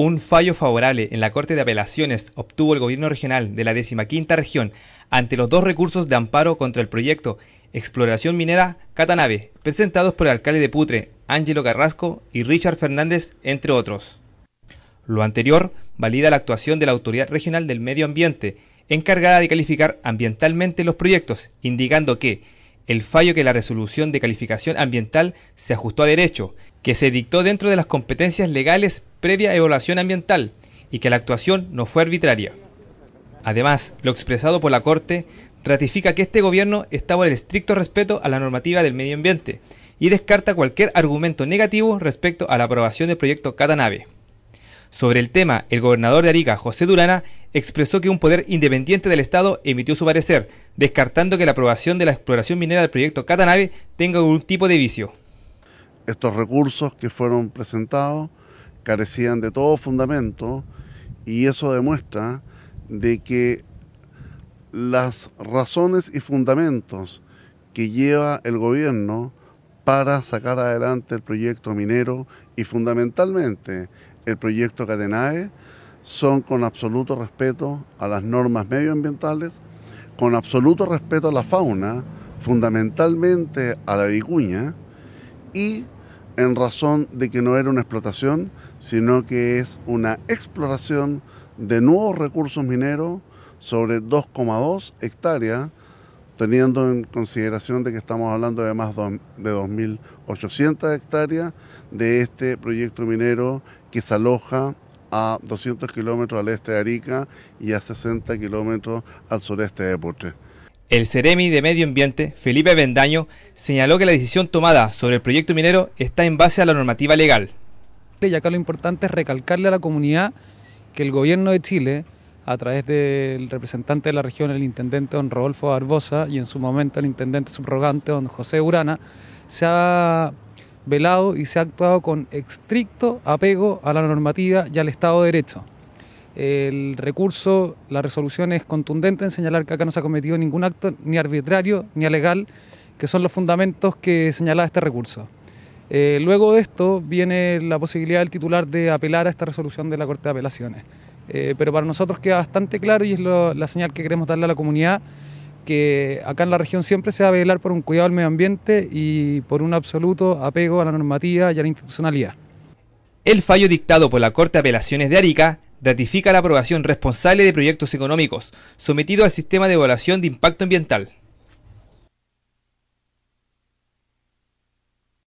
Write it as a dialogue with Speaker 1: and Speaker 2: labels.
Speaker 1: Un fallo favorable en la Corte de Apelaciones obtuvo el gobierno regional de la 15 región ante los dos recursos de amparo contra el proyecto Exploración Minera Catanave, presentados por el alcalde de Putre, Ángelo Carrasco y Richard Fernández, entre otros. Lo anterior valida la actuación de la Autoridad Regional del Medio Ambiente, encargada de calificar ambientalmente los proyectos, indicando que el fallo que la resolución de calificación ambiental se ajustó a derecho, que se dictó dentro de las competencias legales previa evaluación ambiental y que la actuación no fue arbitraria. Además, lo expresado por la Corte ratifica que este gobierno está en el estricto respeto a la normativa del medio ambiente y descarta cualquier argumento negativo respecto a la aprobación del proyecto Catanave. Sobre el tema, el gobernador de Arica, José Durana, expresó que un poder independiente del Estado emitió su parecer, descartando que la aprobación de la exploración minera del proyecto Catanave tenga
Speaker 2: algún tipo de vicio. Estos recursos que fueron presentados carecían de todo fundamento y eso demuestra de que las razones y fundamentos que lleva el gobierno para sacar adelante el proyecto minero y fundamentalmente el proyecto Catenae, son con absoluto respeto a las normas medioambientales, con absoluto respeto a la fauna, fundamentalmente a la vicuña, y en razón de que no era una explotación, sino que es una exploración de nuevos recursos mineros sobre 2,2 hectáreas teniendo en consideración de que estamos hablando de más de 2.800 hectáreas de este proyecto minero que se aloja a 200 kilómetros al este de Arica y a 60 kilómetros al sureste de Potre. El Ceremi de Medio Ambiente, Felipe Bendaño, señaló que la
Speaker 1: decisión tomada sobre el proyecto minero está en base a la normativa legal.
Speaker 3: Y acá lo importante es recalcarle a la comunidad que el gobierno de Chile a través del representante de la región, el intendente don Rodolfo Barbosa, y en su momento el intendente subrogante don José Urana, se ha velado y se ha actuado con estricto apego a la normativa y al Estado de Derecho. El recurso, la resolución es contundente en señalar que acá no se ha cometido ningún acto ni arbitrario ni alegal, que son los fundamentos que señala este recurso. Eh, luego de esto viene la posibilidad del titular de apelar a esta resolución de la Corte de Apelaciones. Eh, pero para nosotros queda bastante claro y es la señal que queremos darle a la comunidad que acá en la región siempre se va a velar por un cuidado al medio ambiente y por un absoluto apego a la normativa y a la institucionalidad. El fallo dictado
Speaker 1: por la Corte de Apelaciones de Arica ratifica la aprobación responsable de proyectos económicos sometidos al sistema de evaluación de impacto ambiental.